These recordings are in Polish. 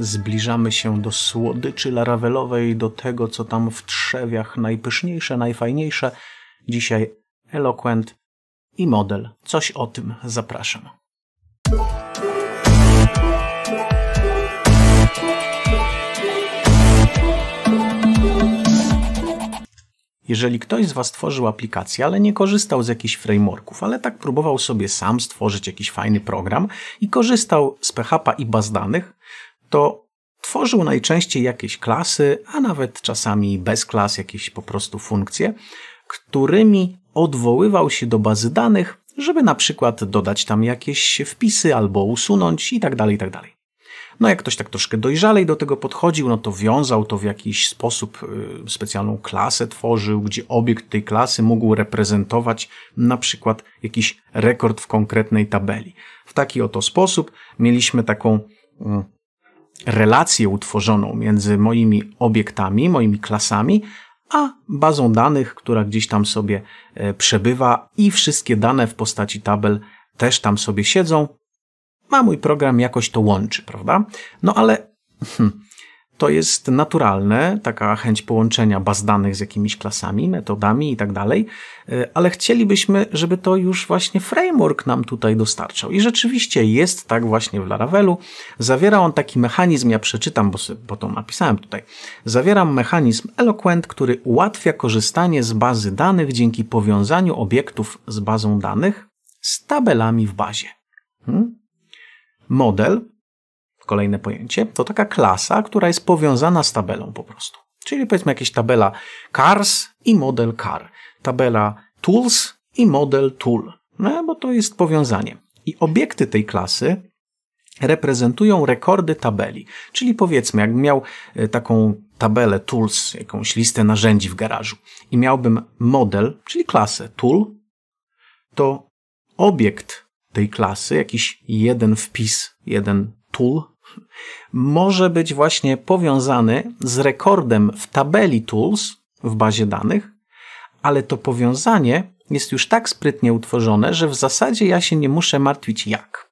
Zbliżamy się do słodyczy larawelowej, do tego, co tam w trzewiach najpyszniejsze, najfajniejsze. Dzisiaj eloquent i model. Coś o tym zapraszam. Jeżeli ktoś z Was tworzył aplikację, ale nie korzystał z jakichś frameworków, ale tak próbował sobie sam stworzyć jakiś fajny program i korzystał z PHP i baz danych, to tworzył najczęściej jakieś klasy, a nawet czasami bez klas jakieś po prostu funkcje, którymi odwoływał się do bazy danych, żeby na przykład dodać tam jakieś wpisy albo usunąć itd. Tak itd. Tak no jak ktoś tak troszkę dojrzalej do tego podchodził, no to wiązał to w jakiś sposób, y, specjalną klasę tworzył, gdzie obiekt tej klasy mógł reprezentować na przykład jakiś rekord w konkretnej tabeli. W taki oto sposób mieliśmy taką mm, relację utworzoną między moimi obiektami, moimi klasami, a bazą danych, która gdzieś tam sobie e, przebywa i wszystkie dane w postaci tabel też tam sobie siedzą. A mój program jakoś to łączy, prawda? No ale hmm, to jest naturalne, taka chęć połączenia baz danych z jakimiś klasami, metodami i tak dalej, e, ale chcielibyśmy, żeby to już właśnie framework nam tutaj dostarczał. I rzeczywiście jest tak właśnie w Laravelu. Zawiera on taki mechanizm, ja przeczytam, bo, bo to napisałem tutaj. Zawiera mechanizm Eloquent, który ułatwia korzystanie z bazy danych dzięki powiązaniu obiektów z bazą danych z tabelami w bazie. Hmm? Model kolejne pojęcie, to taka klasa, która jest powiązana z tabelą po prostu. Czyli powiedzmy jakieś tabela cars i model car, tabela tools i model tool, no bo to jest powiązanie. I obiekty tej klasy reprezentują rekordy tabeli. Czyli powiedzmy, jakbym miał e, taką tabelę tools, jakąś listę narzędzi w garażu i miałbym model, czyli klasę tool, to obiekt tej klasy, jakiś jeden wpis, jeden tool, może być właśnie powiązany z rekordem w tabeli tools w bazie danych, ale to powiązanie jest już tak sprytnie utworzone, że w zasadzie ja się nie muszę martwić jak.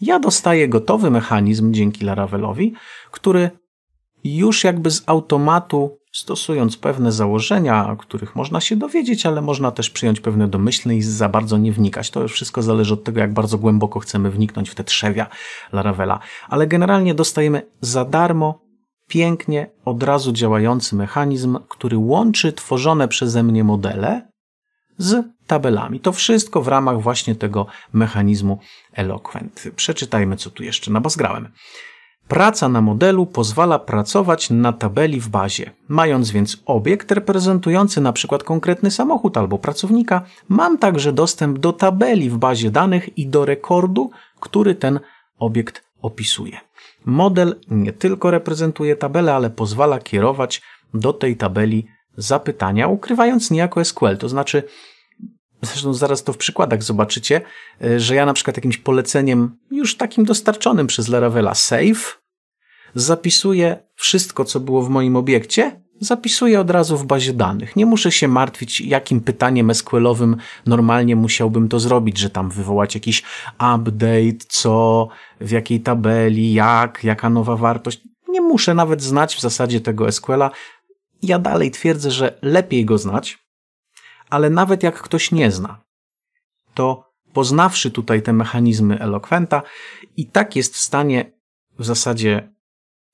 Ja dostaję gotowy mechanizm dzięki Laravelowi, który już jakby z automatu stosując pewne założenia, których można się dowiedzieć, ale można też przyjąć pewne domyślne i za bardzo nie wnikać. To wszystko zależy od tego, jak bardzo głęboko chcemy wniknąć w te trzewia Laravela. Ale generalnie dostajemy za darmo pięknie od razu działający mechanizm, który łączy tworzone przeze mnie modele z tabelami. To wszystko w ramach właśnie tego mechanizmu Eloquent. Przeczytajmy, co tu jeszcze nabazgrałem. Praca na modelu pozwala pracować na tabeli w bazie. Mając więc obiekt reprezentujący np. konkretny samochód albo pracownika, mam także dostęp do tabeli w bazie danych i do rekordu, który ten obiekt opisuje. Model nie tylko reprezentuje tabelę, ale pozwala kierować do tej tabeli zapytania, ukrywając niejako SQL, to znaczy Zresztą zaraz to w przykładach zobaczycie, e, że ja na przykład jakimś poleceniem już takim dostarczonym przez Laravela save zapisuję wszystko, co było w moim obiekcie, zapisuję od razu w bazie danych. Nie muszę się martwić, jakim pytaniem SQL-owym normalnie musiałbym to zrobić, że tam wywołać jakiś update, co, w jakiej tabeli, jak, jaka nowa wartość. Nie muszę nawet znać w zasadzie tego SQL-a. Ja dalej twierdzę, że lepiej go znać, ale nawet jak ktoś nie zna, to poznawszy tutaj te mechanizmy elokwenta, i tak jest w stanie w zasadzie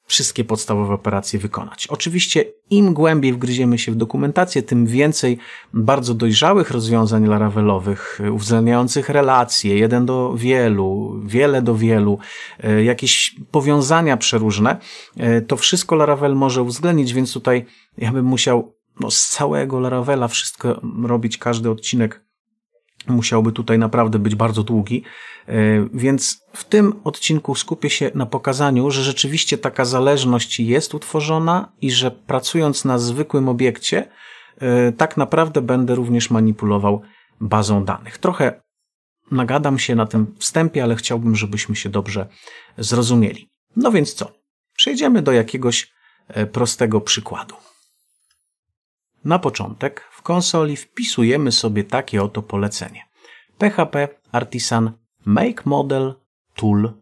wszystkie podstawowe operacje wykonać. Oczywiście im głębiej wgryziemy się w dokumentację, tym więcej bardzo dojrzałych rozwiązań Laravelowych, e, uwzględniających relacje, jeden do wielu, wiele do wielu, e, jakieś powiązania przeróżne, e, to wszystko Laravel może uwzględnić, więc tutaj ja bym musiał no, z całego Laravela wszystko robić, każdy odcinek musiałby tutaj naprawdę być bardzo długi. E, więc w tym odcinku skupię się na pokazaniu, że rzeczywiście taka zależność jest utworzona i że pracując na zwykłym obiekcie, e, tak naprawdę będę również manipulował bazą danych. Trochę nagadam się na tym wstępie, ale chciałbym, żebyśmy się dobrze zrozumieli. No więc co? Przejdziemy do jakiegoś e, prostego przykładu. Na początek w konsoli wpisujemy sobie takie oto polecenie. PHP Artisan Make Model Tool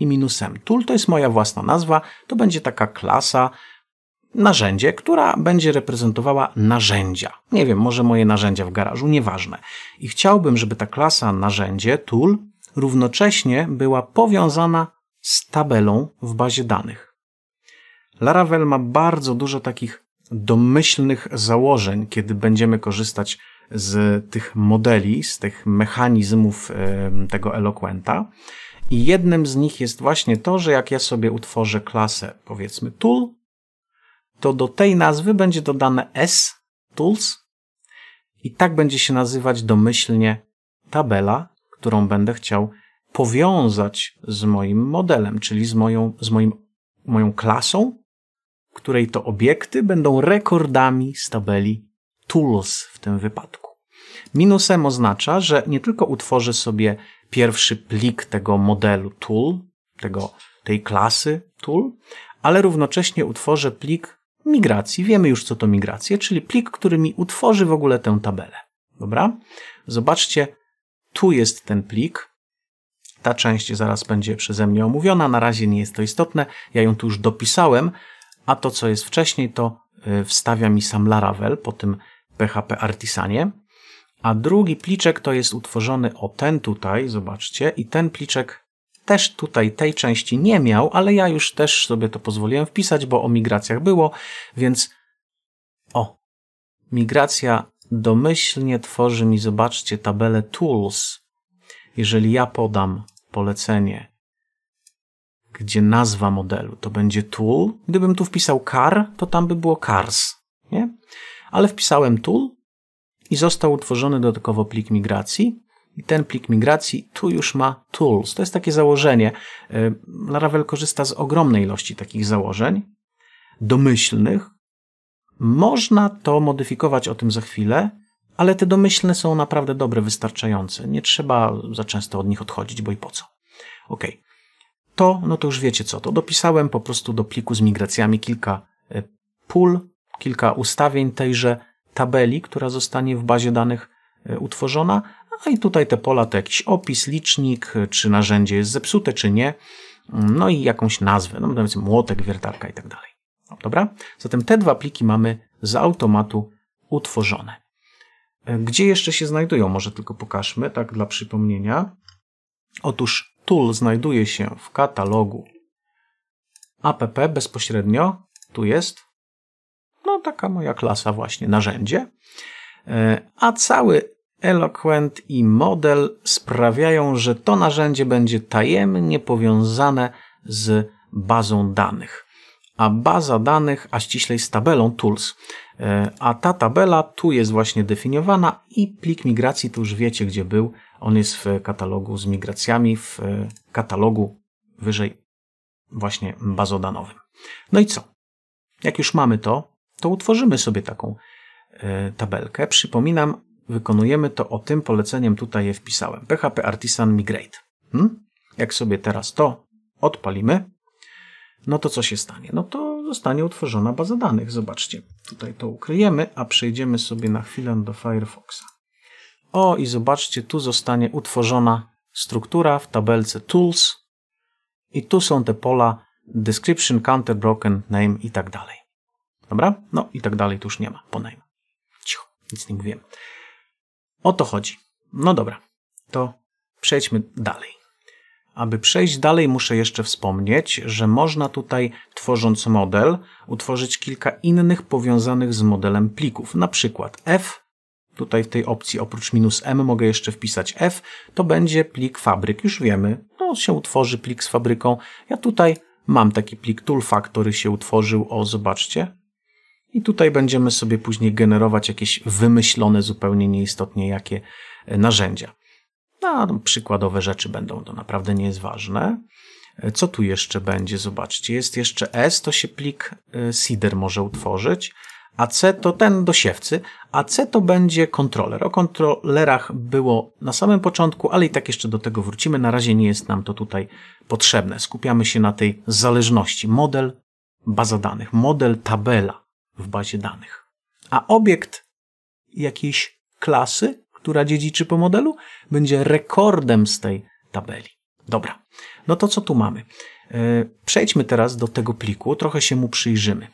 i minusem. Tool to jest moja własna nazwa, to będzie taka klasa, narzędzie, która będzie reprezentowała narzędzia. Nie wiem, może moje narzędzia w garażu, nieważne. I chciałbym, żeby ta klasa narzędzie, tool, równocześnie była powiązana z tabelą w bazie danych. Laravel ma bardzo dużo takich domyślnych założeń, kiedy będziemy korzystać z tych modeli, z tych mechanizmów tego eloquenta. I jednym z nich jest właśnie to, że jak ja sobie utworzę klasę, powiedzmy tool, to do tej nazwy będzie dodane s, tools, i tak będzie się nazywać domyślnie tabela, którą będę chciał powiązać z moim modelem, czyli z moją, z moim, moją klasą, której to obiekty będą rekordami z tabeli tools w tym wypadku. Minusem oznacza, że nie tylko utworzę sobie pierwszy plik tego modelu tool, tego, tej klasy tool, ale równocześnie utworzę plik migracji. Wiemy już, co to migracje, czyli plik, który mi utworzy w ogóle tę tabelę. Dobra? Zobaczcie, tu jest ten plik. Ta część zaraz będzie przeze mnie omówiona. Na razie nie jest to istotne. Ja ją tu już dopisałem, a to, co jest wcześniej, to y, wstawia mi sam Laravel po tym PHP Artisanie. A drugi pliczek to jest utworzony o ten tutaj, zobaczcie, i ten pliczek też tutaj tej części nie miał, ale ja już też sobie to pozwoliłem wpisać, bo o migracjach było, więc o, migracja domyślnie tworzy mi, zobaczcie, tabelę tools. Jeżeli ja podam polecenie gdzie nazwa modelu to będzie tool. Gdybym tu wpisał car, to tam by było cars, nie? Ale wpisałem tool i został utworzony dodatkowo plik migracji. I ten plik migracji tu już ma tools. To jest takie założenie. Y, Laravel korzysta z ogromnej ilości takich założeń domyślnych. Można to modyfikować o tym za chwilę, ale te domyślne są naprawdę dobre, wystarczające. Nie trzeba za często od nich odchodzić, bo i po co. Ok to, no to już wiecie co, to dopisałem po prostu do pliku z migracjami kilka e, pól, kilka ustawień tejże tabeli, która zostanie w bazie danych e, utworzona, a no i tutaj te pola to jakiś opis, licznik, e, czy narzędzie jest zepsute, czy nie, mm, no i jakąś nazwę, no powiedzmy młotek, wiertarka i tak dalej. No, dobra? Zatem te dwa pliki mamy z automatu utworzone. Gdzie jeszcze się znajdują? Może tylko pokażmy, tak dla przypomnienia. Otóż tool znajduje się w katalogu app bezpośrednio, tu jest no taka moja klasa właśnie, narzędzie, e, a cały Eloquent i model sprawiają, że to narzędzie będzie tajemnie powiązane z bazą danych. A baza danych, a ściślej z tabelą tools. E, a ta tabela tu jest właśnie definiowana i plik migracji tu już wiecie, gdzie był on jest w katalogu z migracjami, w katalogu wyżej właśnie bazodanowym. No i co? Jak już mamy to, to utworzymy sobie taką e, tabelkę. Przypominam, wykonujemy to o tym poleceniem tutaj je wpisałem. PHP Artisan Migrate. Hmm? Jak sobie teraz to odpalimy, no to co się stanie? No to zostanie utworzona baza danych. Zobaczcie, tutaj to ukryjemy, a przejdziemy sobie na chwilę do Firefoxa. O i zobaczcie, tu zostanie utworzona struktura w tabelce Tools i tu są te pola Description, Counter, Broken, Name i tak dalej. Dobra? No i tak dalej tu już nie ma po name. Cicho, nic nie mówiłem. O to chodzi. No dobra, to przejdźmy dalej. Aby przejść dalej, muszę jeszcze wspomnieć, że można tutaj, tworząc model, utworzyć kilka innych powiązanych z modelem plików, na przykład F tutaj w tej opcji oprócz minus M mogę jeszcze wpisać F, to będzie plik fabryk, już wiemy, no się utworzy plik z fabryką. Ja tutaj mam taki plik toolfa, który się utworzył, o zobaczcie. I tutaj będziemy sobie później generować jakieś wymyślone, zupełnie nieistotnie jakie e, narzędzia. No, przykładowe rzeczy będą, to naprawdę nie jest ważne. E, co tu jeszcze będzie? Zobaczcie, jest jeszcze S, to się plik e, Seeder może utworzyć a C to ten do siewcy, a C to będzie kontroler. O kontrolerach było na samym początku, ale i tak jeszcze do tego wrócimy. Na razie nie jest nam to tutaj potrzebne. Skupiamy się na tej zależności. Model baza danych, model tabela w bazie danych. A obiekt jakiejś klasy, która dziedziczy po modelu, będzie rekordem z tej tabeli. Dobra, no to co tu mamy? E, przejdźmy teraz do tego pliku, trochę się mu przyjrzymy.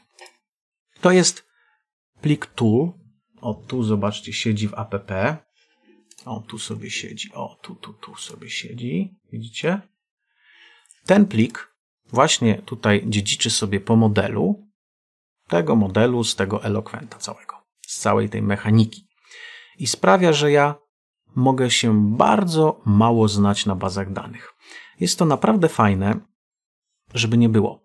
To jest plik tu, o tu zobaczcie, siedzi w app, o tu sobie siedzi, o tu, tu, tu sobie siedzi, widzicie? Ten plik właśnie tutaj dziedziczy sobie po modelu, tego modelu z tego elokwenta całego, z całej tej mechaniki. I sprawia, że ja mogę się bardzo mało znać na bazach danych. Jest to naprawdę fajne, żeby nie było.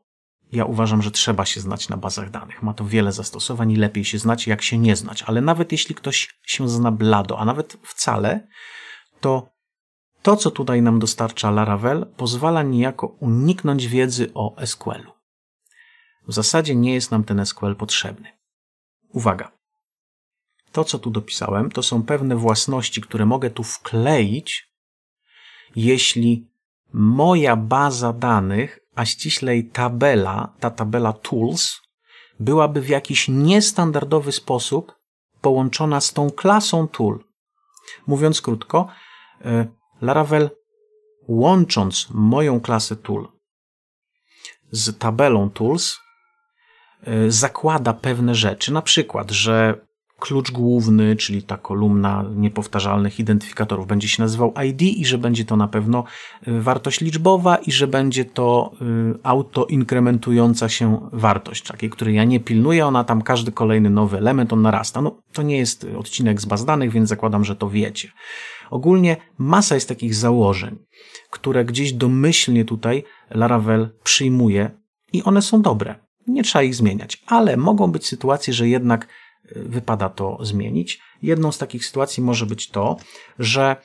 Ja uważam, że trzeba się znać na bazach danych. Ma to wiele zastosowań i lepiej się znać, jak się nie znać. Ale nawet jeśli ktoś się zna blado, a nawet wcale, to to, co tutaj nam dostarcza Laravel, pozwala niejako uniknąć wiedzy o SQL-u. W zasadzie nie jest nam ten SQL potrzebny. Uwaga. To, co tu dopisałem, to są pewne własności, które mogę tu wkleić, jeśli moja baza danych a ściślej tabela, ta tabela tools, byłaby w jakiś niestandardowy sposób połączona z tą klasą tool. Mówiąc krótko, y, Laravel łącząc moją klasę tool z tabelą tools y, zakłada pewne rzeczy, na przykład, że klucz główny, czyli ta kolumna niepowtarzalnych identyfikatorów będzie się nazywał ID i że będzie to na pewno y, wartość liczbowa i że będzie to y, autoinkrementująca się wartość, takiej, której ja nie pilnuję, ona tam każdy kolejny nowy element, on narasta. No, to nie jest odcinek z baz danych, więc zakładam, że to wiecie. Ogólnie masa jest takich założeń, które gdzieś domyślnie tutaj Laravel przyjmuje i one są dobre. Nie trzeba ich zmieniać, ale mogą być sytuacje, że jednak wypada to zmienić. Jedną z takich sytuacji może być to, że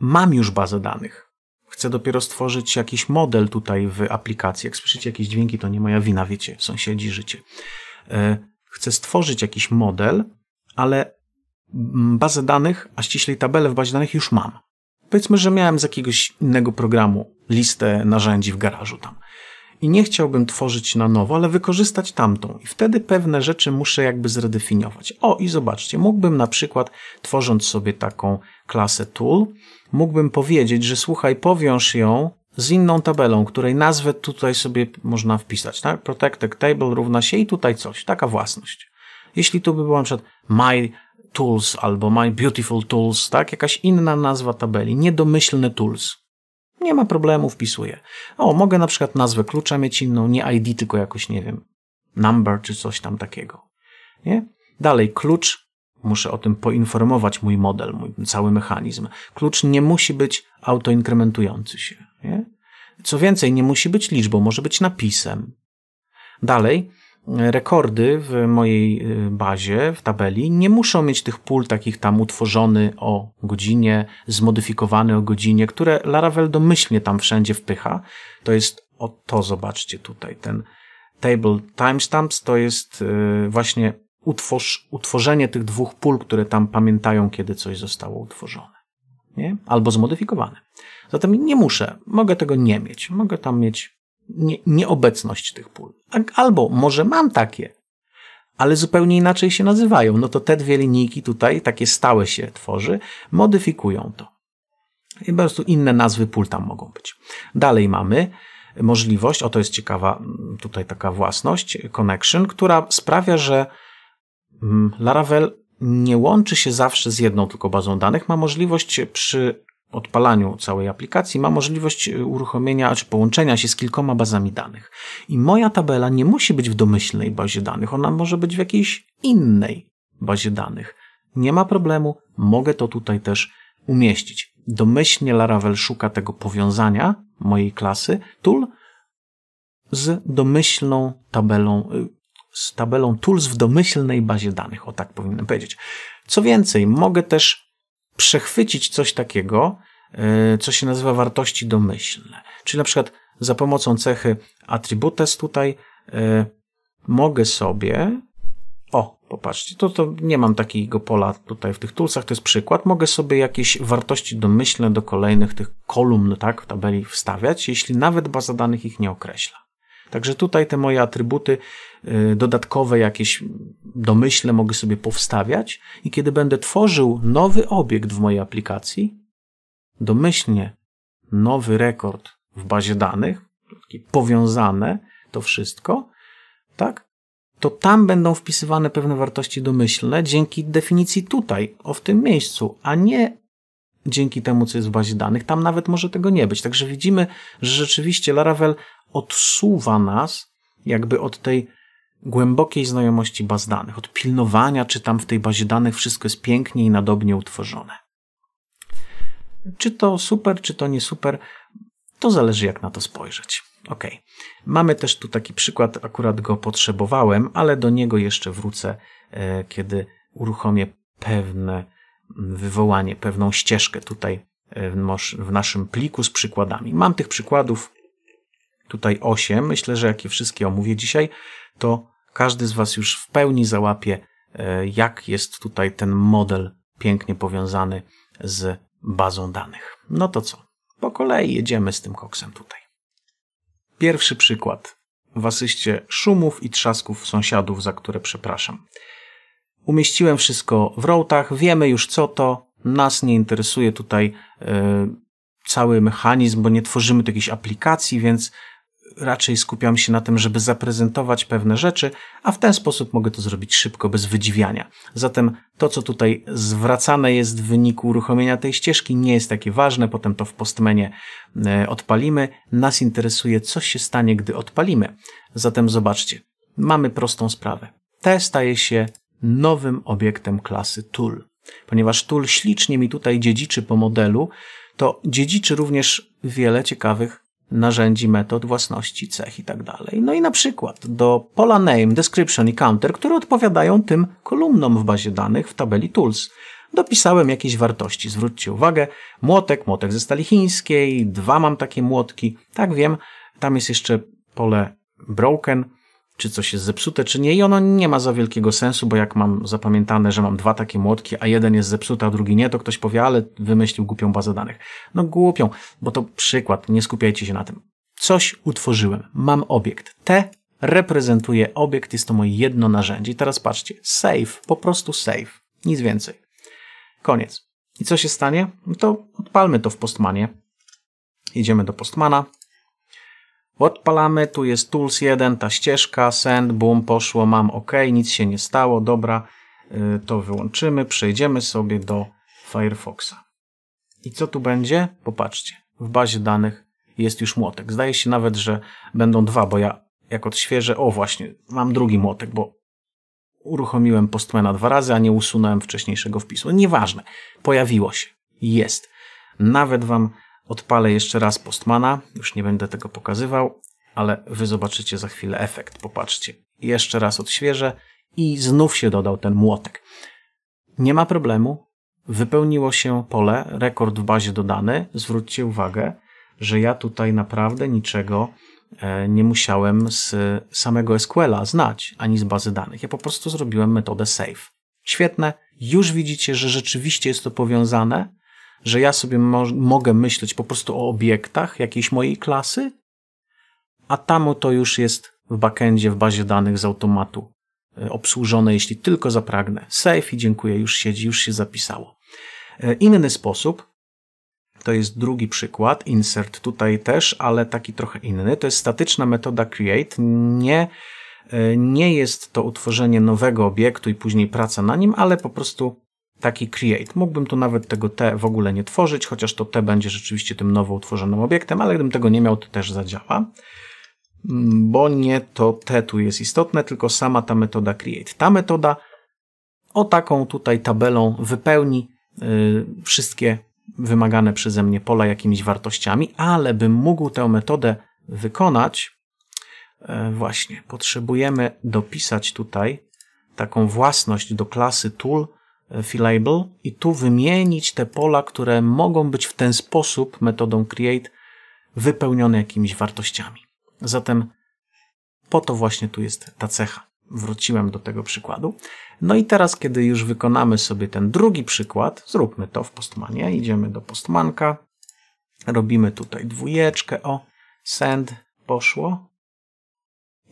mam już bazę danych. Chcę dopiero stworzyć jakiś model tutaj w aplikacji. Jak słyszycie jakieś dźwięki, to nie moja wina, wiecie, sąsiedzi życie. E, chcę stworzyć jakiś model, ale bazę danych, a ściślej tabelę w bazie danych już mam. Powiedzmy, że miałem z jakiegoś innego programu listę narzędzi w garażu tam i nie chciałbym tworzyć na nowo, ale wykorzystać tamtą. I wtedy pewne rzeczy muszę jakby zredefiniować. O, i zobaczcie, mógłbym na przykład, tworząc sobie taką klasę tool, mógłbym powiedzieć, że słuchaj, powiąż ją z inną tabelą, której nazwę tutaj sobie można wpisać, tak? Protected table równa się i tutaj coś, taka własność. Jeśli tu by było na przykład my tools albo my beautiful tools, tak? Jakaś inna nazwa tabeli, niedomyślne tools. Nie ma problemu, wpisuję. O, mogę na przykład nazwę klucza mieć inną, nie ID, tylko jakoś, nie wiem, number czy coś tam takiego. Nie? Dalej, klucz, muszę o tym poinformować mój model, mój cały mechanizm. Klucz nie musi być autoinkrementujący się. Nie? Co więcej, nie musi być liczbą, może być napisem. Dalej, rekordy w mojej y, bazie, w tabeli, nie muszą mieć tych pól takich tam utworzony o godzinie, zmodyfikowany o godzinie, które Laravel domyślnie tam wszędzie wpycha. To jest, o to zobaczcie tutaj, ten table timestamps to jest y, właśnie utworz, utworzenie tych dwóch pól, które tam pamiętają, kiedy coś zostało utworzone. Nie? Albo zmodyfikowane. Zatem nie muszę, mogę tego nie mieć. Mogę tam mieć nieobecność tych pól. Albo może mam takie, ale zupełnie inaczej się nazywają. No to te dwie linijki tutaj, takie stałe się tworzy, modyfikują to. I po prostu inne nazwy pól tam mogą być. Dalej mamy możliwość, o to jest ciekawa tutaj taka własność, connection, która sprawia, że Laravel nie łączy się zawsze z jedną tylko bazą danych, ma możliwość przy odpalaniu całej aplikacji ma możliwość e, uruchomienia czy połączenia się z kilkoma bazami danych. I moja tabela nie musi być w domyślnej bazie danych, ona może być w jakiejś innej bazie danych. Nie ma problemu, mogę to tutaj też umieścić. Domyślnie Laravel szuka tego powiązania mojej klasy tool z domyślną tabelą, y, z tabelą tools w domyślnej bazie danych, o tak powinienem powiedzieć. Co więcej, mogę też przechwycić coś takiego, e, co się nazywa wartości domyślne. Czyli na przykład za pomocą cechy attributes tutaj e, mogę sobie o, popatrzcie, to, to nie mam takiego pola tutaj w tych tulsach, to jest przykład. Mogę sobie jakieś wartości domyślne do kolejnych tych kolumn, tak, w tabeli wstawiać, jeśli nawet baza danych ich nie określa. Także tutaj te moje atrybuty y, dodatkowe jakieś domyśle mogę sobie powstawiać i kiedy będę tworzył nowy obiekt w mojej aplikacji, domyślnie nowy rekord w bazie danych, powiązane to wszystko, tak? To tam będą wpisywane pewne wartości domyślne dzięki definicji tutaj, o w tym miejscu, a nie dzięki temu, co jest w bazie danych. Tam nawet może tego nie być. Także widzimy, że rzeczywiście Laravel odsuwa nas jakby od tej głębokiej znajomości baz danych, od pilnowania, czy tam w tej bazie danych wszystko jest pięknie i nadobnie utworzone. Czy to super, czy to nie super, to zależy jak na to spojrzeć. Ok. Mamy też tu taki przykład, akurat go potrzebowałem, ale do niego jeszcze wrócę, e, kiedy uruchomię pewne wywołanie, pewną ścieżkę tutaj e, w naszym pliku z przykładami. Mam tych przykładów tutaj 8. Myślę, że jakie wszystkie omówię dzisiaj, to każdy z Was już w pełni załapie, e, jak jest tutaj ten model pięknie powiązany z bazą danych. No to co? Po kolei jedziemy z tym koksem tutaj. Pierwszy przykład. W asyście szumów i trzasków sąsiadów, za które przepraszam. Umieściłem wszystko w routach, wiemy już co to, nas nie interesuje tutaj e, cały mechanizm, bo nie tworzymy tu jakiejś aplikacji, więc raczej skupiam się na tym, żeby zaprezentować pewne rzeczy, a w ten sposób mogę to zrobić szybko, bez wydziwiania. Zatem to, co tutaj zwracane jest w wyniku uruchomienia tej ścieżki, nie jest takie ważne, potem to w postmenie e, odpalimy. Nas interesuje, co się stanie, gdy odpalimy. Zatem zobaczcie, mamy prostą sprawę. T staje się nowym obiektem klasy Tool. Ponieważ Tool ślicznie mi tutaj dziedziczy po modelu, to dziedziczy również wiele ciekawych narzędzi, metod, własności, cech i tak dalej. No i na przykład do pola name, description i counter, które odpowiadają tym kolumnom w bazie danych w tabeli tools. Dopisałem jakieś wartości, zwróćcie uwagę, młotek, młotek ze stali chińskiej, dwa mam takie młotki, tak wiem, tam jest jeszcze pole broken, czy coś jest zepsute, czy nie. I ono nie ma za wielkiego sensu, bo jak mam zapamiętane, że mam dwa takie młotki, a jeden jest zepsuty, a drugi nie, to ktoś powie, ale wymyślił głupią bazę danych. No głupią, bo to przykład, nie skupiajcie się na tym. Coś utworzyłem, mam obiekt. T reprezentuje obiekt, jest to moje jedno narzędzie. I teraz patrzcie, save, po prostu save, nic więcej. Koniec. I co się stanie? No to odpalmy to w Postmanie. Idziemy do Postmana, Odpalamy, tu jest tools 1, ta ścieżka, send, boom, poszło, mam OK, nic się nie stało, dobra, y, to wyłączymy, przejdziemy sobie do Firefoxa. I co tu będzie? Popatrzcie, w bazie danych jest już młotek. Zdaje się nawet, że będą dwa, bo ja jak odświeżę, o właśnie, mam drugi młotek, bo uruchomiłem postmana dwa razy, a nie usunąłem wcześniejszego wpisu. Nieważne, pojawiło się, jest. Nawet wam Odpalę jeszcze raz Postmana, już nie będę tego pokazywał, ale wy zobaczycie za chwilę efekt, popatrzcie. Jeszcze raz odświeżę i znów się dodał ten młotek. Nie ma problemu, wypełniło się pole, rekord w bazie dodany. Zwróćcie uwagę, że ja tutaj naprawdę niczego e, nie musiałem z samego SQL-a znać, ani z bazy danych. Ja po prostu zrobiłem metodę save. Świetne. Już widzicie, że rzeczywiście jest to powiązane że ja sobie mo mogę myśleć po prostu o obiektach jakiejś mojej klasy, a tamo to już jest w backendzie, w bazie danych z automatu e, obsłużone, jeśli tylko zapragnę. Save i dziękuję, już siedzi, już się zapisało. E, inny sposób, to jest drugi przykład, insert tutaj też, ale taki trochę inny, to jest statyczna metoda create. Nie, e, nie jest to utworzenie nowego obiektu i później praca na nim, ale po prostu taki create. Mógłbym tu nawet tego T w ogóle nie tworzyć, chociaż to T będzie rzeczywiście tym nowo utworzonym obiektem, ale gdybym tego nie miał, to też zadziała. Mm, bo nie to T tu jest istotne, tylko sama ta metoda create. Ta metoda o taką tutaj tabelą wypełni yy, wszystkie wymagane przeze mnie pola jakimiś wartościami, ale bym mógł tę metodę wykonać. E, właśnie, potrzebujemy dopisać tutaj taką własność do klasy tool, E, fillable i tu wymienić te pola, które mogą być w ten sposób metodą create wypełnione jakimiś wartościami. Zatem po to właśnie tu jest ta cecha. Wróciłem do tego przykładu. No i teraz, kiedy już wykonamy sobie ten drugi przykład, zróbmy to w Postmanie. Idziemy do Postmanka, robimy tutaj dwójeczkę, o, send, poszło,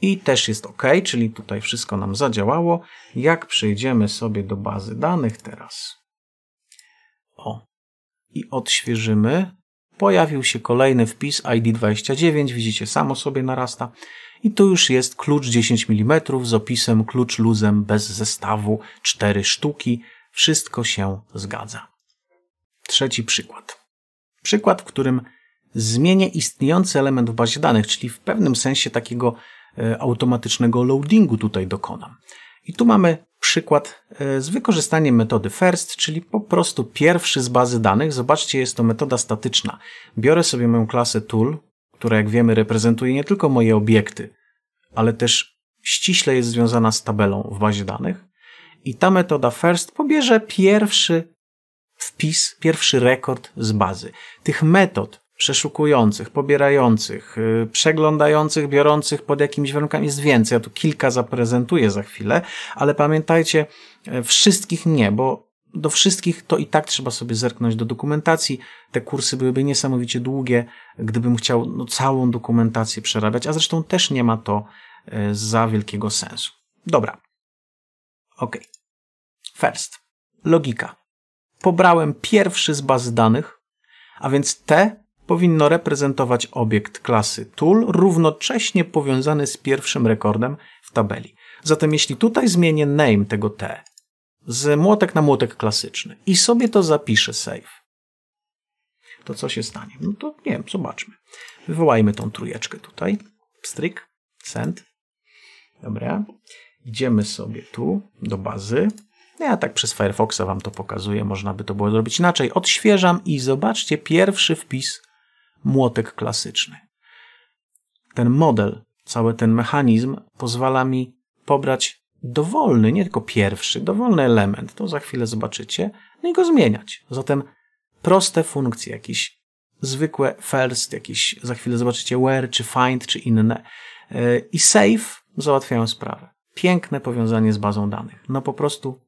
i też jest OK, czyli tutaj wszystko nam zadziałało. Jak przejdziemy sobie do bazy danych teraz, o, i odświeżymy, pojawił się kolejny wpis ID29, widzicie, samo sobie narasta. I tu już jest klucz 10 mm z opisem klucz luzem bez zestawu, 4 sztuki. Wszystko się zgadza. Trzeci przykład. Przykład, w którym zmienię istniejący element w bazie danych, czyli w pewnym sensie takiego E, automatycznego loadingu tutaj dokonam. I tu mamy przykład e, z wykorzystaniem metody first, czyli po prostu pierwszy z bazy danych. Zobaczcie, jest to metoda statyczna. Biorę sobie moją klasę tool, która jak wiemy reprezentuje nie tylko moje obiekty, ale też ściśle jest związana z tabelą w bazie danych. I ta metoda first pobierze pierwszy wpis, pierwszy rekord z bazy. Tych metod przeszukujących, pobierających, y, przeglądających, biorących pod jakimiś warunkami jest więcej. Ja tu kilka zaprezentuję za chwilę, ale pamiętajcie, e, wszystkich nie, bo do wszystkich to i tak trzeba sobie zerknąć do dokumentacji. Te kursy byłyby niesamowicie długie, gdybym chciał no, całą dokumentację przerabiać, a zresztą też nie ma to e, za wielkiego sensu. Dobra. Ok. First. Logika. Pobrałem pierwszy z baz danych, a więc te, powinno reprezentować obiekt klasy tool równocześnie powiązany z pierwszym rekordem w tabeli. Zatem jeśli tutaj zmienię name tego T z młotek na młotek klasyczny i sobie to zapiszę save, to co się stanie? No to nie wiem, zobaczmy. Wywołajmy tą trójeczkę tutaj. Stryk, send. Dobra. Idziemy sobie tu do bazy. No ja tak przez Firefoxa wam to pokazuję, można by to było zrobić inaczej. Odświeżam i zobaczcie pierwszy wpis młotek klasyczny. Ten model, cały ten mechanizm pozwala mi pobrać dowolny, nie tylko pierwszy, dowolny element, to za chwilę zobaczycie, no i go zmieniać. Zatem proste funkcje, jakieś zwykłe first, jakieś za chwilę zobaczycie where, czy find, czy inne yy, i save załatwiają sprawę. Piękne powiązanie z bazą danych. No po prostu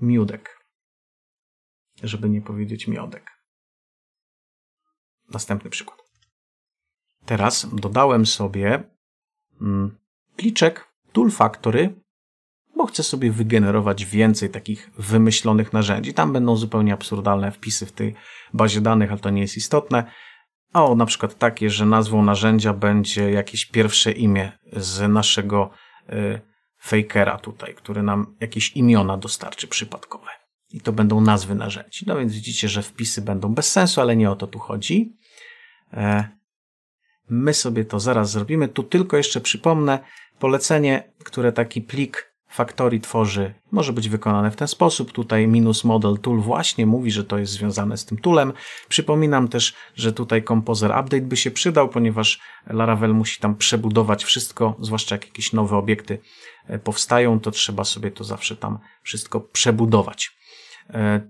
miódek. Żeby nie powiedzieć miodek. Następny przykład. Teraz dodałem sobie mm, pliczek Tool Factory, bo chcę sobie wygenerować więcej takich wymyślonych narzędzi. Tam będą zupełnie absurdalne wpisy w tej bazie danych, ale to nie jest istotne. A o na przykład takie, że nazwą narzędzia będzie jakieś pierwsze imię z naszego y, fakera tutaj, który nam jakieś imiona dostarczy przypadkowe. I to będą nazwy narzędzi. No więc widzicie, że wpisy będą bez sensu, ale nie o to tu chodzi. E, my sobie to zaraz zrobimy. Tu tylko jeszcze przypomnę, polecenie, które taki plik Factory tworzy, może być wykonane w ten sposób. Tutaj minus model tool właśnie mówi, że to jest związane z tym toolem. Przypominam też, że tutaj Composer Update by się przydał, ponieważ Laravel musi tam przebudować wszystko, zwłaszcza jak jakieś nowe obiekty e, powstają, to trzeba sobie to zawsze tam wszystko przebudować. E,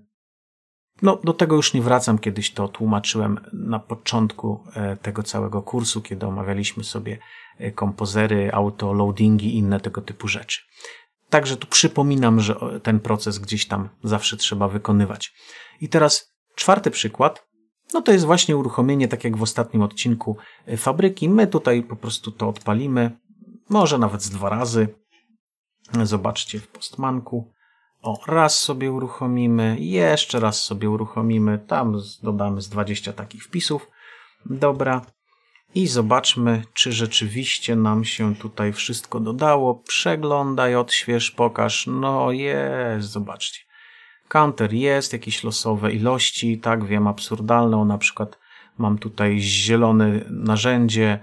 no, do tego już nie wracam, kiedyś to tłumaczyłem na początku e, tego całego kursu, kiedy omawialiśmy sobie e, kompozery, autoloadingi i inne tego typu rzeczy. Także tu przypominam, że e, ten proces gdzieś tam zawsze trzeba wykonywać. I teraz czwarty przykład. No to jest właśnie uruchomienie, tak jak w ostatnim odcinku, fabryki. My tutaj po prostu to odpalimy, może nawet z dwa razy. Zobaczcie w postmanku. O, raz sobie uruchomimy, jeszcze raz sobie uruchomimy, tam dodamy z 20 takich wpisów. Dobra. I zobaczmy, czy rzeczywiście nam się tutaj wszystko dodało. Przeglądaj, odśwież, pokaż. No jest, zobaczcie. Counter jest, jakieś losowe ilości, tak wiem, absurdalne. O, na przykład mam tutaj zielone narzędzie,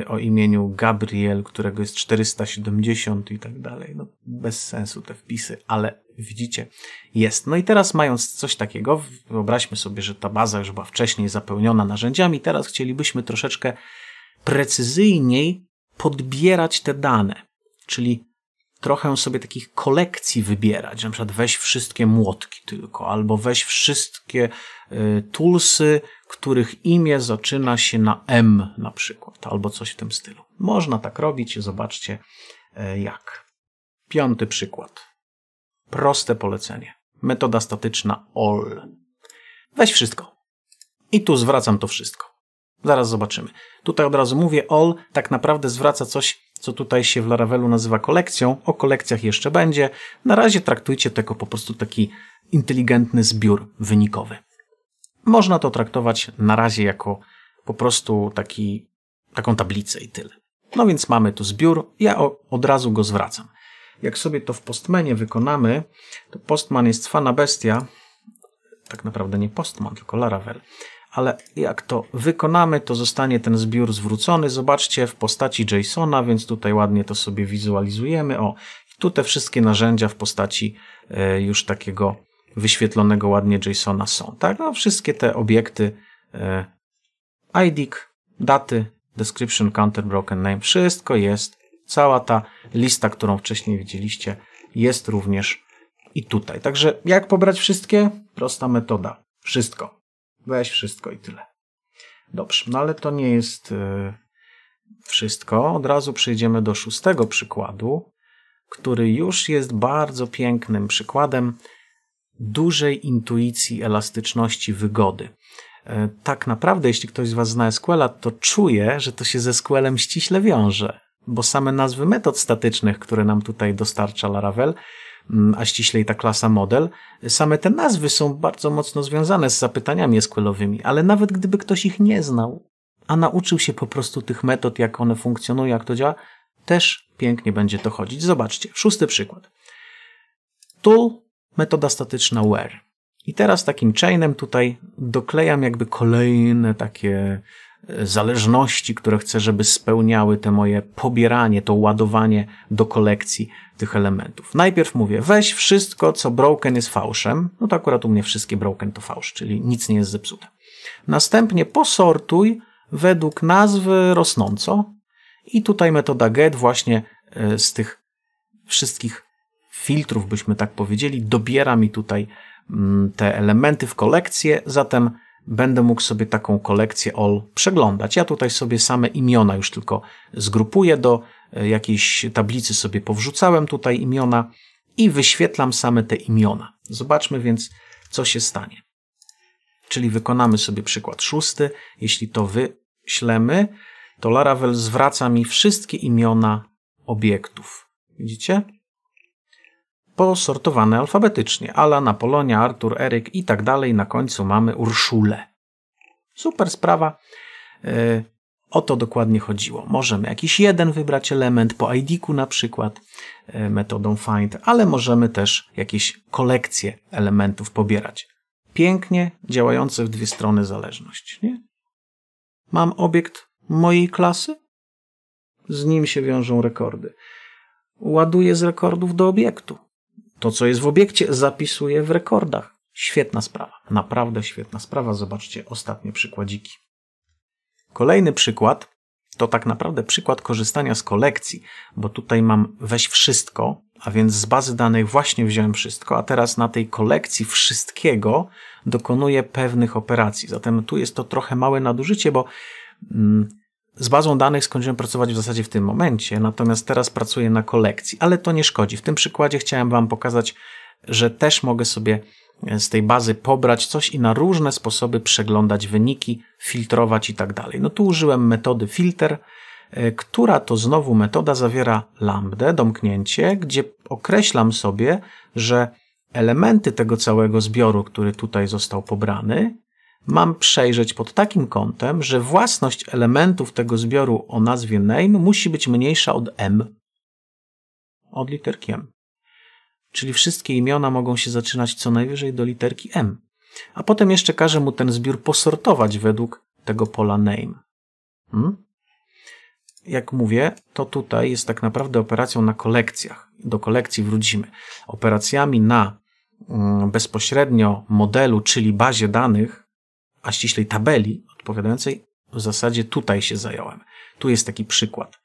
Y, o imieniu Gabriel, którego jest 470 i tak dalej. No, bez sensu te wpisy, ale widzicie, jest. No i teraz mając coś takiego, wyobraźmy sobie, że ta baza już była wcześniej zapełniona narzędziami, teraz chcielibyśmy troszeczkę precyzyjniej podbierać te dane, czyli trochę sobie takich kolekcji wybierać, na przykład weź wszystkie młotki tylko, albo weź wszystkie y, tulsy, których imię zaczyna się na M na przykład, albo coś w tym stylu. Można tak robić, zobaczcie y, jak. Piąty przykład. Proste polecenie. Metoda statyczna all. Weź wszystko. I tu zwracam to wszystko. Zaraz zobaczymy. Tutaj od razu mówię all, tak naprawdę zwraca coś co tutaj się w Laravelu nazywa kolekcją. O kolekcjach jeszcze będzie. Na razie traktujcie to jako po prostu taki inteligentny zbiór wynikowy. Można to traktować na razie jako po prostu taki, taką tablicę i tyle. No więc mamy tu zbiór. Ja od razu go zwracam. Jak sobie to w Postmanie wykonamy, to Postman jest fana bestia. Tak naprawdę nie Postman, tylko Laravel ale jak to wykonamy, to zostanie ten zbiór zwrócony, zobaczcie, w postaci JSON-a, więc tutaj ładnie to sobie wizualizujemy. O, tu te wszystkie narzędzia w postaci e, już takiego wyświetlonego ładnie JSON-a są. Tak, no, wszystkie te obiekty e, id, daty, description, counter, broken name, wszystko jest. Cała ta lista, którą wcześniej widzieliście, jest również i tutaj. Także jak pobrać wszystkie? Prosta metoda. Wszystko. Weź wszystko i tyle. Dobrze, no ale to nie jest y, wszystko. Od razu przejdziemy do szóstego przykładu, który już jest bardzo pięknym przykładem dużej intuicji, elastyczności, wygody. Y, tak naprawdę, jeśli ktoś z Was zna sql to czuje, że to się ze sql ściśle wiąże, bo same nazwy metod statycznych, które nam tutaj dostarcza Laravel, Mm, a ściślej ta klasa model, same te nazwy są bardzo mocno związane z zapytaniami SQLowymi, ale nawet gdyby ktoś ich nie znał, a nauczył się po prostu tych metod, jak one funkcjonują, jak to działa, też pięknie będzie to chodzić. Zobaczcie, szósty przykład. Tu metoda statyczna where. I teraz takim chainem tutaj doklejam jakby kolejne takie zależności, które chcę, żeby spełniały te moje pobieranie, to ładowanie do kolekcji tych elementów. Najpierw mówię, weź wszystko, co broken jest fałszem. No to akurat u mnie wszystkie broken to fałsz, czyli nic nie jest zepsute. Następnie posortuj według nazwy rosnąco. I tutaj metoda get właśnie e, z tych wszystkich filtrów, byśmy tak powiedzieli, dobiera mi tutaj mm, te elementy w kolekcję. Zatem będę mógł sobie taką kolekcję all przeglądać. Ja tutaj sobie same imiona już tylko zgrupuję do e, jakiejś tablicy sobie powrzucałem tutaj imiona i wyświetlam same te imiona. Zobaczmy więc, co się stanie. Czyli wykonamy sobie przykład szósty. Jeśli to wyślemy, to Laravel zwraca mi wszystkie imiona obiektów. Widzicie? posortowane alfabetycznie. Ala, Apolonia, Artur, Eryk i tak dalej. Na końcu mamy Urszulę. Super sprawa. E, o to dokładnie chodziło. Możemy jakiś jeden wybrać element po ID-ku na przykład e, metodą find, ale możemy też jakieś kolekcje elementów pobierać. Pięknie działające w dwie strony zależność. Nie? Mam obiekt mojej klasy, z nim się wiążą rekordy. Ładuję z rekordów do obiektu to, co jest w obiekcie, zapisuje w rekordach. Świetna sprawa, naprawdę świetna sprawa. Zobaczcie ostatnie przykładziki. Kolejny przykład to tak naprawdę przykład korzystania z kolekcji, bo tutaj mam weź wszystko, a więc z bazy danych właśnie wziąłem wszystko, a teraz na tej kolekcji wszystkiego dokonuję pewnych operacji. Zatem tu jest to trochę małe nadużycie, bo mm, z bazą danych skończyłem pracować w zasadzie w tym momencie, natomiast teraz pracuję na kolekcji, ale to nie szkodzi. W tym przykładzie chciałem Wam pokazać, że też mogę sobie e, z tej bazy pobrać coś i na różne sposoby przeglądać wyniki, filtrować i tak dalej. No tu użyłem metody filter, e, która to znowu metoda zawiera lambdę, domknięcie, gdzie określam sobie, że elementy tego całego zbioru, który tutaj został pobrany, mam przejrzeć pod takim kątem, że własność elementów tego zbioru o nazwie name musi być mniejsza od m, od literki m. Czyli wszystkie imiona mogą się zaczynać co najwyżej do literki m. A potem jeszcze każę mu ten zbiór posortować według tego pola name. Hmm? Jak mówię, to tutaj jest tak naprawdę operacją na kolekcjach. Do kolekcji wrócimy. Operacjami na mm, bezpośrednio modelu, czyli bazie danych, a ściślej tabeli odpowiadającej, w zasadzie tutaj się zająłem. Tu jest taki przykład.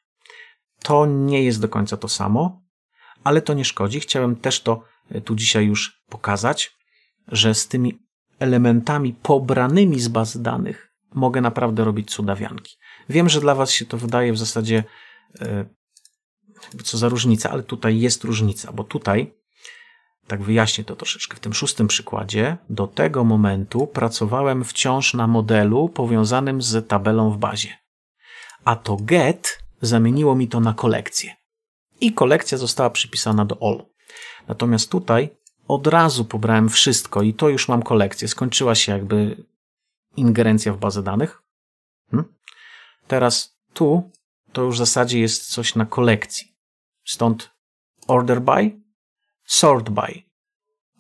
To nie jest do końca to samo, ale to nie szkodzi. Chciałem też to e, tu dzisiaj już pokazać, że z tymi elementami pobranymi z baz danych mogę naprawdę robić cudawianki. Wiem, że dla Was się to wydaje w zasadzie e, co za różnica, ale tutaj jest różnica, bo tutaj tak wyjaśnię to troszeczkę. W tym szóstym przykładzie do tego momentu pracowałem wciąż na modelu powiązanym z tabelą w bazie. A to get zamieniło mi to na kolekcję. I kolekcja została przypisana do all. Natomiast tutaj od razu pobrałem wszystko i to już mam kolekcję. Skończyła się jakby ingerencja w bazę danych. Hmm? Teraz tu to już w zasadzie jest coś na kolekcji. Stąd order by sort by.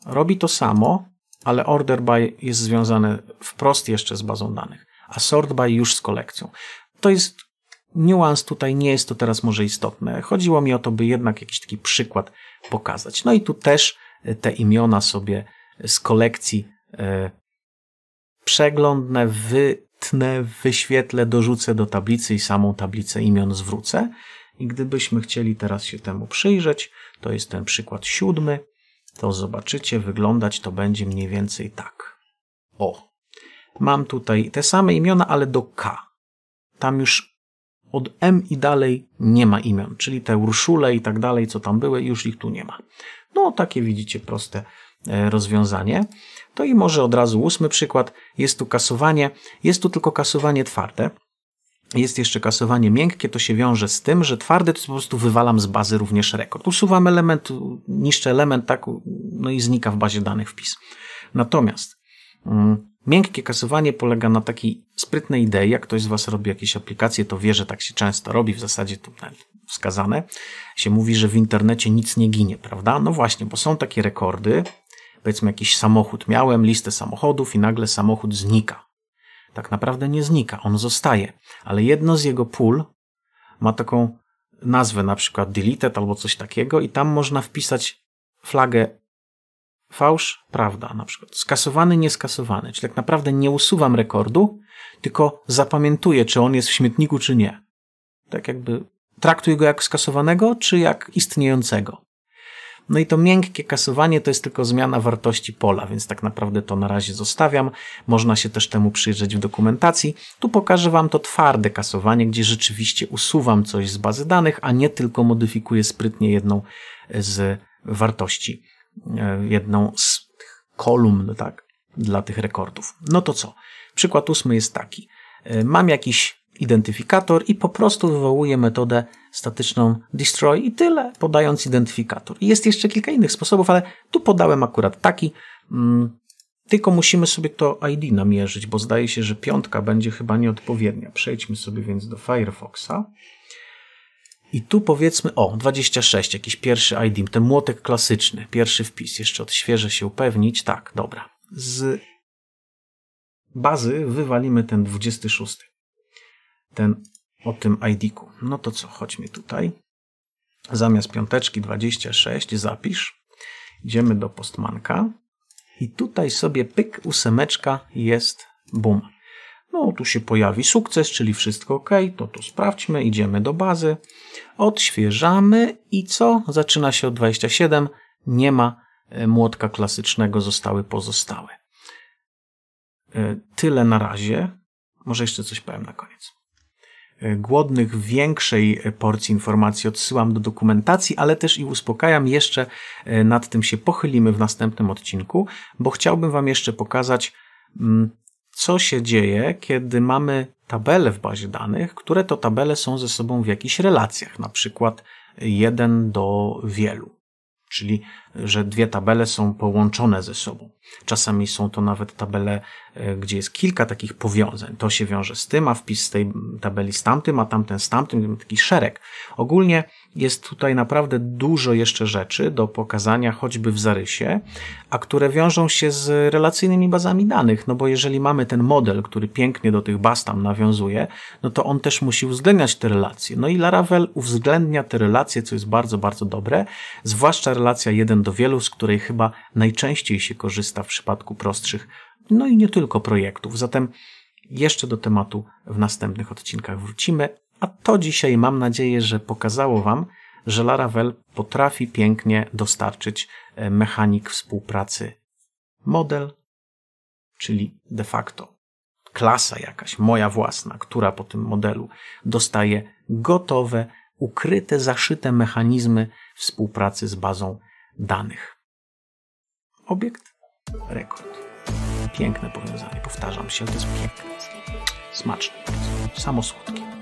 Robi to samo, ale order by jest związane wprost jeszcze z bazą danych, a sort by już z kolekcją. To jest niuans tutaj, nie jest to teraz może istotne. Chodziło mi o to, by jednak jakiś taki przykład pokazać. No i tu też te imiona sobie z kolekcji e, przeglądnę, wytnę, wyświetlę, dorzucę do tablicy i samą tablicę imion zwrócę. I gdybyśmy chcieli teraz się temu przyjrzeć, to jest ten przykład siódmy, to zobaczycie, wyglądać to będzie mniej więcej tak. O, mam tutaj te same imiona, ale do K. Tam już od M i dalej nie ma imion, czyli te Urszule i tak dalej, co tam były, już ich tu nie ma. No, takie widzicie proste e, rozwiązanie. To i może od razu ósmy przykład. Jest tu kasowanie. Jest tu tylko kasowanie twarde, jest jeszcze kasowanie miękkie, to się wiąże z tym, że twarde to po prostu wywalam z bazy również rekord. Usuwam element, niszczę element, tak, no i znika w bazie danych wpis. Natomiast mm, miękkie kasowanie polega na takiej sprytnej idei, jak ktoś z Was robi jakieś aplikacje, to wie, że tak się często robi, w zasadzie to wskazane, się mówi, że w internecie nic nie ginie, prawda? No właśnie, bo są takie rekordy, powiedzmy jakiś samochód, miałem listę samochodów i nagle samochód znika tak naprawdę nie znika, on zostaje, ale jedno z jego pól ma taką nazwę, na przykład deleted albo coś takiego, i tam można wpisać flagę fałsz, prawda, na przykład skasowany, nieskasowany, czyli tak naprawdę nie usuwam rekordu, tylko zapamiętuję, czy on jest w śmietniku, czy nie. Tak jakby traktuję go jak skasowanego, czy jak istniejącego. No i to miękkie kasowanie to jest tylko zmiana wartości pola, więc tak naprawdę to na razie zostawiam. Można się też temu przyjrzeć w dokumentacji. Tu pokażę Wam to twarde kasowanie, gdzie rzeczywiście usuwam coś z bazy danych, a nie tylko modyfikuję sprytnie jedną e, z wartości, e, jedną z kolumn, tak, dla tych rekordów. No to co? Przykład ósmy jest taki. E, mam jakiś identyfikator i po prostu wywołuje metodę statyczną destroy i tyle, podając identyfikator. Jest jeszcze kilka innych sposobów, ale tu podałem akurat taki. Mm, tylko musimy sobie to ID namierzyć, bo zdaje się, że piątka będzie chyba nieodpowiednia. Przejdźmy sobie więc do Firefoxa. I tu powiedzmy, o, 26, jakiś pierwszy ID, ten młotek klasyczny, pierwszy wpis. Jeszcze odświeżę się, upewnić. Tak, dobra. Z bazy wywalimy ten 26 ten o tym ID-ku. No to co, chodźmy tutaj. Zamiast piąteczki 26 zapisz. Idziemy do Postmanka i tutaj sobie pyk, ósemeczka jest bum. No tu się pojawi sukces, czyli wszystko ok, to tu sprawdźmy, idziemy do bazy, odświeżamy i co? Zaczyna się od 27, nie ma e, młotka klasycznego, zostały pozostałe. E, tyle na razie. Może jeszcze coś powiem na koniec głodnych większej porcji informacji odsyłam do dokumentacji, ale też i uspokajam, jeszcze e, nad tym się pochylimy w następnym odcinku, bo chciałbym Wam jeszcze pokazać, mm, co się dzieje, kiedy mamy tabele w bazie danych, które to tabele są ze sobą w jakichś relacjach, na przykład jeden do wielu. Czyli że dwie tabele są połączone ze sobą. Czasami są to nawet tabele, e, gdzie jest kilka takich powiązań. To się wiąże z tym, a wpis z tej tabeli z tamtym, a tamten z tamtym, taki szereg. Ogólnie jest tutaj naprawdę dużo jeszcze rzeczy do pokazania, choćby w zarysie, a które wiążą się z relacyjnymi bazami danych, no bo jeżeli mamy ten model, który pięknie do tych baz tam nawiązuje, no to on też musi uwzględniać te relacje. No i Laravel uwzględnia te relacje, co jest bardzo, bardzo dobre, zwłaszcza relacja 1 do wielu, z której chyba najczęściej się korzysta w przypadku prostszych, no i nie tylko projektów. Zatem jeszcze do tematu w następnych odcinkach wrócimy, a to dzisiaj mam nadzieję, że pokazało Wam, że Laravel potrafi pięknie dostarczyć e, mechanik współpracy model, czyli de facto klasa jakaś, moja własna, która po tym modelu dostaje gotowe, ukryte, zaszyte mechanizmy współpracy z bazą danych. Obiekt, rekord. Piękne powiązanie, powtarzam się, to jest piękne. Smaczne, samo słodkie.